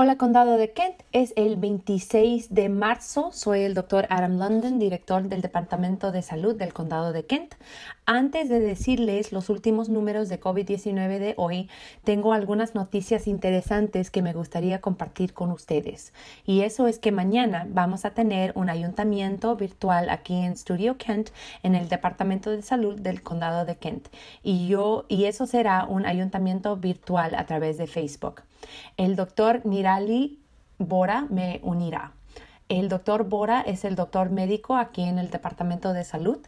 Hola Condado de Kent, es el 26 de marzo. Soy el doctor Adam London, director del Departamento de Salud del Condado de Kent. Antes de decirles los últimos números de COVID-19 de hoy, tengo algunas noticias interesantes que me gustaría compartir con ustedes. Y eso es que mañana vamos a tener un ayuntamiento virtual aquí en Studio Kent, en el Departamento de Salud del Condado de Kent. Y yo, y eso será un ayuntamiento virtual a través de Facebook. El doctor Nirali Bora me unirá. El doctor Bora es el doctor médico aquí en el Departamento de Salud.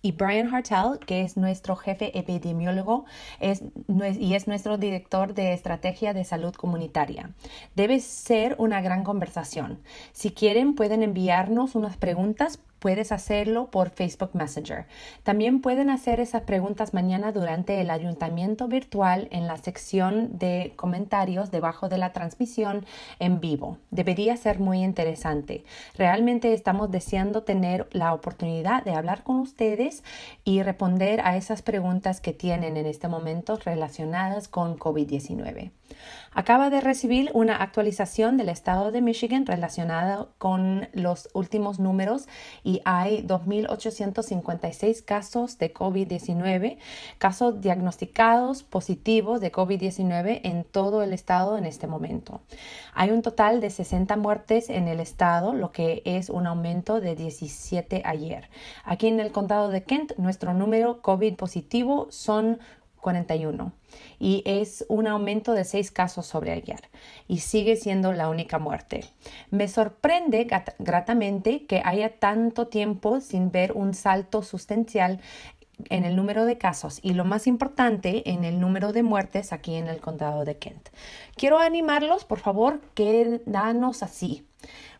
Y Brian Hartel, que es nuestro jefe epidemiólogo y es nuestro director de estrategia de salud comunitaria. Debe ser una gran conversación. Si quieren, pueden enviarnos unas preguntas puedes hacerlo por Facebook Messenger. También pueden hacer esas preguntas mañana durante el ayuntamiento virtual en la sección de comentarios debajo de la transmisión en vivo. Debería ser muy interesante. Realmente estamos deseando tener la oportunidad de hablar con ustedes y responder a esas preguntas que tienen en este momento relacionadas con COVID-19. Acaba de recibir una actualización del estado de Michigan relacionada con los últimos números y hay 2.856 casos de COVID-19, casos diagnosticados positivos de COVID-19 en todo el estado en este momento. Hay un total de 60 muertes en el estado, lo que es un aumento de 17 ayer. Aquí en el condado de Kent, nuestro número COVID positivo son 41 y es un aumento de seis casos sobre ayer y sigue siendo la única muerte. Me sorprende gratamente que haya tanto tiempo sin ver un salto sustancial en el número de casos y lo más importante en el número de muertes aquí en el condado de Kent. Quiero animarlos, por favor, danos así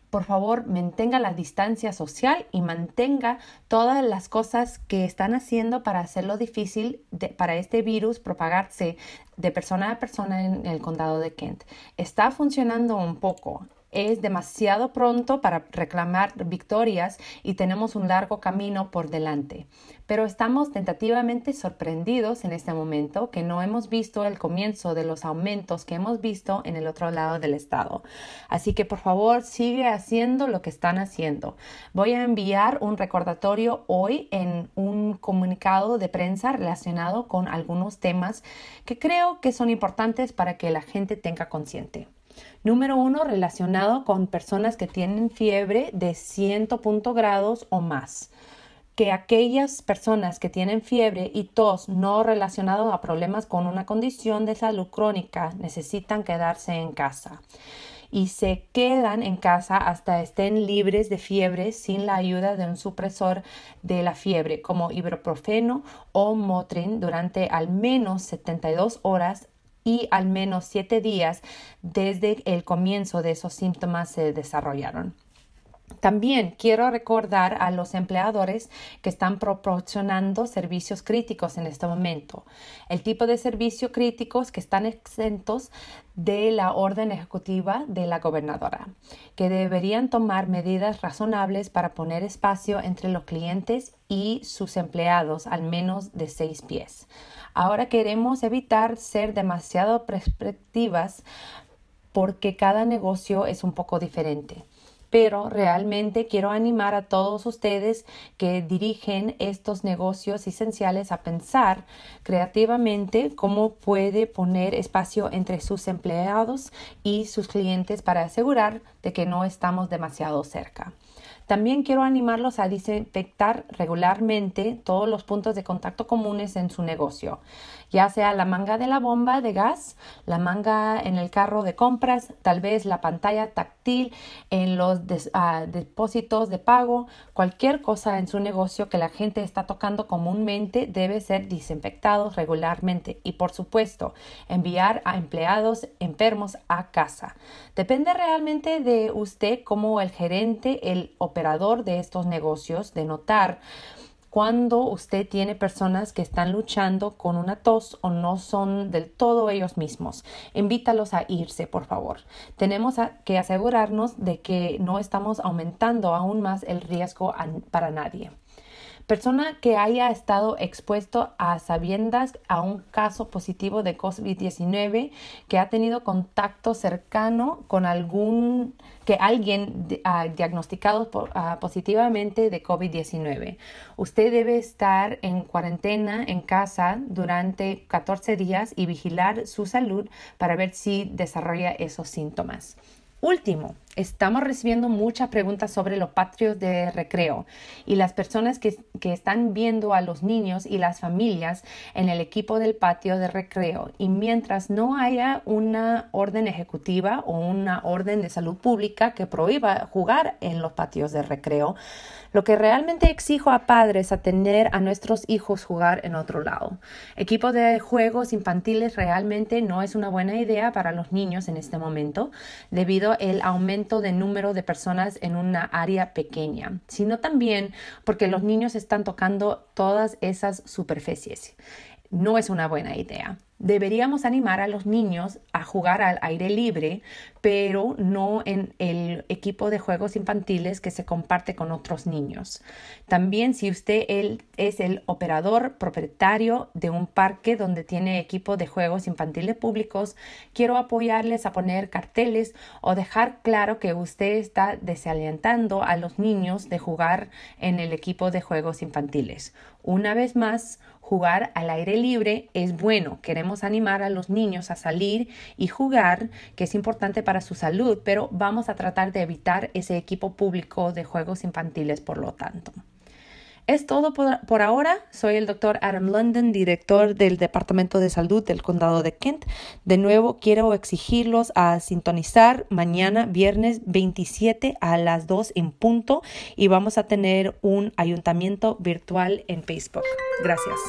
por favor, mantenga la distancia social y mantenga todas las cosas que están haciendo para hacerlo difícil para este virus propagarse de persona a persona en el condado de Kent. Está funcionando un poco, es demasiado pronto para reclamar victorias y tenemos un largo camino por delante. Pero estamos tentativamente sorprendidos en este momento que no hemos visto el comienzo de los aumentos que hemos visto en el otro lado del estado. Así que por favor sigue haciendo lo que están haciendo. Voy a enviar un recordatorio hoy en un comunicado de prensa relacionado con algunos temas que creo que son importantes para que la gente tenga consciente. Número uno, relacionado con personas que tienen fiebre de 100 punto grados o más que aquellas personas que tienen fiebre y tos no relacionados a problemas con una condición de salud crónica necesitan quedarse en casa y se quedan en casa hasta estén libres de fiebre sin la ayuda de un supresor de la fiebre como ibuprofeno o Motrin durante al menos 72 horas y al menos siete días desde el comienzo de esos síntomas se desarrollaron. También quiero recordar a los empleadores que están proporcionando servicios críticos en este momento. El tipo de servicios críticos que están exentos de la orden ejecutiva de la gobernadora, que deberían tomar medidas razonables para poner espacio entre los clientes y sus empleados al menos de seis pies. Ahora queremos evitar ser demasiado perspectivas porque cada negocio es un poco diferente pero realmente quiero animar a todos ustedes que dirigen estos negocios esenciales a pensar creativamente cómo puede poner espacio entre sus empleados y sus clientes para asegurar de que no estamos demasiado cerca. También quiero animarlos a desinfectar regularmente todos los puntos de contacto comunes en su negocio ya sea la manga de la bomba de gas, la manga en el carro de compras, tal vez la pantalla táctil en los ah, depósitos de pago, cualquier cosa en su negocio que la gente está tocando comúnmente debe ser desinfectado regularmente y por supuesto enviar a empleados enfermos a casa. Depende realmente de usted como el gerente, el operador de estos negocios, de notar cuando usted tiene personas que están luchando con una tos o no son del todo ellos mismos. Invítalos a irse, por favor. Tenemos que asegurarnos de que no estamos aumentando aún más el riesgo para nadie persona que haya estado expuesto a sabiendas a un caso positivo de COVID-19, que ha tenido contacto cercano con algún, que alguien ah, diagnosticado ah, positivamente de COVID-19. Usted debe estar en cuarentena en casa durante 14 días y vigilar su salud para ver si desarrolla esos síntomas. Último, estamos recibiendo muchas preguntas sobre los patios de recreo y las personas que, que, están viendo a los niños y las familias en el equipo del patio de recreo. Y mientras no haya una orden ejecutiva o una orden de salud pública que prohíba jugar en los patios de recreo, lo que realmente exijo a padres a tener a nuestros hijos jugar en otro lado. Equipo de juegos infantiles realmente no es una buena idea para los niños en este momento debido al aumento de número de personas en una área pequeña, sino también porque los niños están tocando todas esas superficies no es una buena idea. Deberíamos animar a los niños a jugar al aire libre, pero no en el equipo de juegos infantiles que se comparte con otros niños. También si usted él, es el operador propietario de un parque donde tiene equipo de juegos infantiles públicos, quiero apoyarles a poner carteles o dejar claro que usted está desalentando a los niños de jugar en el equipo de juegos infantiles. Una vez más, Jugar al aire libre es bueno, queremos animar a los niños a salir y jugar, que es importante para su salud, pero vamos a tratar de evitar ese equipo público de juegos infantiles, por lo tanto. Es todo por, ahora. Soy el doctor Adam London, director del Departamento de Salud del Condado de Kent. De nuevo, quiero exigirlos a sintonizar mañana, viernes 27 a las 2 en punto, y vamos a tener un ayuntamiento virtual en Facebook. Gracias.